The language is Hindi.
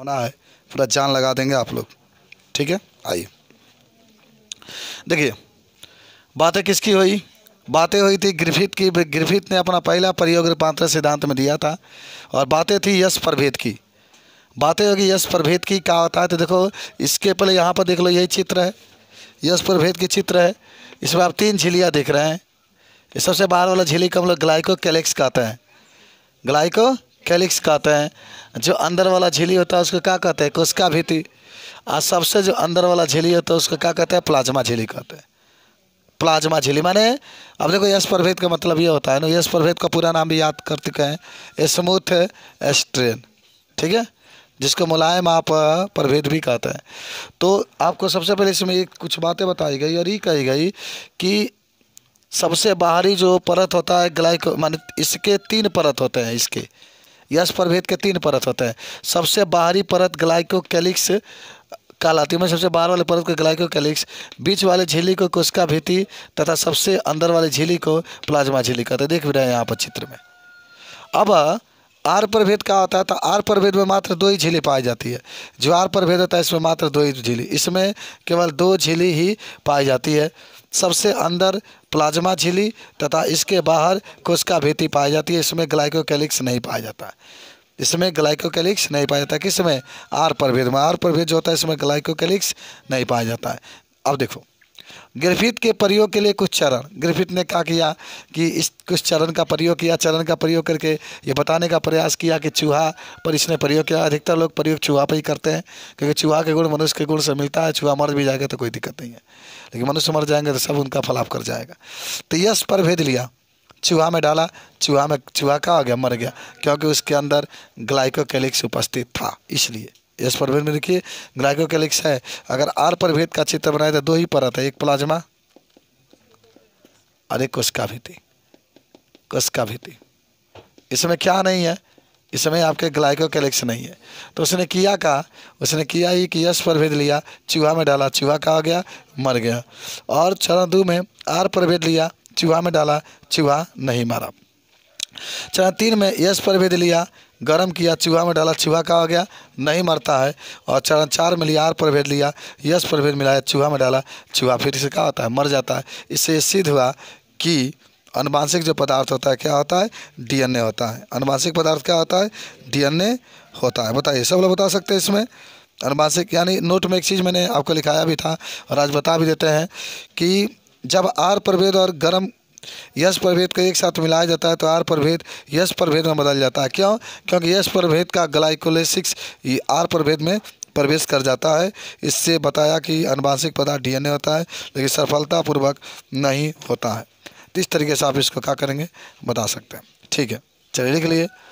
होना है पूरा जान लगा देंगे आप लोग ठीक है आइए देखिए बातें किसकी हुई बातें हुई थी ग्रिफिथ की ग्रिफिथ ने अपना पहला प्रयोग रूपांतर सिद्धांत में दिया था और बातें थी यश प्रभेद की बातें होगी यश प्रभेद की क्या होता है तो देखो इसके पहले यहाँ पर देख लो यही चित्र है यश प्रभेद की चित्र है इसमें आप तीन झिलियाँ देख रहे हैं सबसे बाहर वाला झिली को हम लोग ग्लाइको कैलेक्स कहते हैं ग्लाइको कैलिक्स कहते हैं जो अंदर वाला झिली होता है उसको क्या कहते हैं कोशिका भीति और सबसे जो अंदर वाला झिली होता है उसको क्या कहते हैं प्लाज्मा झिली कहते हैं प्लाज्मा झिली माने अब देखो यश प्रभेद का मतलब ये होता है ना यश प्रभेद का पूरा नाम भी याद कर चुके हैं स्मूथ स्ट्रेन ठीक है जिसको मुलायम आप प्रभेद भी कहते हैं तो आपको सबसे पहले इसमें एक कुछ बातें बताई गई और ये कही गई कि सबसे बाहरी जो परत होता है ग्लाइको माने इसके तीन परत होते हैं इसके यश प्रभेद के तीन परत होते हैं सबसे बाहरी परत ग्लाइकोकैलिक्स कालाती में सबसे बाहर वाले परत को ग्लाइकोकैलिक्स बीच वाले झीली को कोशिका भीति तथा सबसे अंदर वाली झीली को प्लाज्मा झीली कहते देख भी रहे हैं यहाँ पर चित्र में अब आर प्रभेद का होता है तो आर प्रभेद में मात्र दो ही झीली पाई जाती है जो आर प्रभेद होता है इसमें मात्र दो ही झीली इसमें केवल दो झीली ही पाई जाती है सबसे अंदर प्लाज्मा झिली तथा इसके बाहर कोशिका भीति पाई जाती है इसमें ग्लाइकोकैलिक्स नहीं पाया जाता इसमें ग्लाइकोकैलिक्स नहीं पाया जाता किसमें आर प्रभेद में आर प्रभेद जो होता है इसमें ग्लाइकोकैलिक्स नहीं पाया जाता है अब देखो ग्रिफिथ के प्रयोग के लिए कुछ चरण ग्रिफिथ ने क्या किया कि इस कुछ चरण का प्रयोग किया चरण का प्रयोग करके ये बताने का प्रयास किया कि चूहा पर इसने प्रयोग किया अधिकतर लोग प्रयोग चूहा पर ही करते हैं क्योंकि चूहा के गुण मनुष्य के गुण से मिलता है चूहा मर भी जाएगा तो कोई दिक्कत नहीं है लेकिन मनुष्य मर जाएंगे तो सब उनका फलाप कर जाएगा तो यश पर भेद लिया चूहा में डाला चूहा में चूहा का आ गया मर गया क्योंकि उसके अंदर ग्लाइकोकेलिक्स उपस्थित था इसलिए एस परभेद में देखिए कैलिक्स है अगर आर परभेद का चित्र बनाए तो दो ही परत है एक प्लाज्मा और एक कोशिका भीति कोशिका भीति इसमें क्या नहीं है इसमें आपके ग्लाइकोकैलिक्स नहीं है तो उसने किया का उसने किया ही कि यश परभेद लिया चूहा में डाला चूहा कहा गया मर गया और चरण दो में आर परभेद लिया चूहा में डाला चूहा नहीं मारा चरण तीन में यश पर भेद लिया गर्म किया चूहा में डाला चूहा का हो गया नहीं मरता है और चरण चार में लिया आर पर भेद लिया यश पर भेद मिलाया चूहा में डाला चूहा फिर से क्या होता है मर जाता है इससे सिद्ध हुआ कि अनुवांशिक जो पदार्थ होता है क्या होता है डीएनए होता है अनुवांशिक पदार्थ क्या होता है डीएनए होता है बताइए सब लोग बता सकते हैं इसमें अनुवांशिक यानी नोट में एक चीज़ मैंने आपको लिखाया भी था और आज बता भी देते हैं कि जब आर प्रभेद और गर्म यश प्रभेद को एक साथ मिलाया जाता है तो आर प्रभेद यश प्रभेद में बदल जाता है क्यों क्योंकि यश प्रभेद का ग्लाइकोलेसिक्स आर प्रभेद में प्रवेश कर जाता है इससे बताया कि अनुवांशिक पदार्थ डीएनए होता है लेकिन सफलतापूर्वक नहीं होता है तो इस तरीके से आप इसको क्या करेंगे बता सकते हैं ठीक है चलिए लिख लिए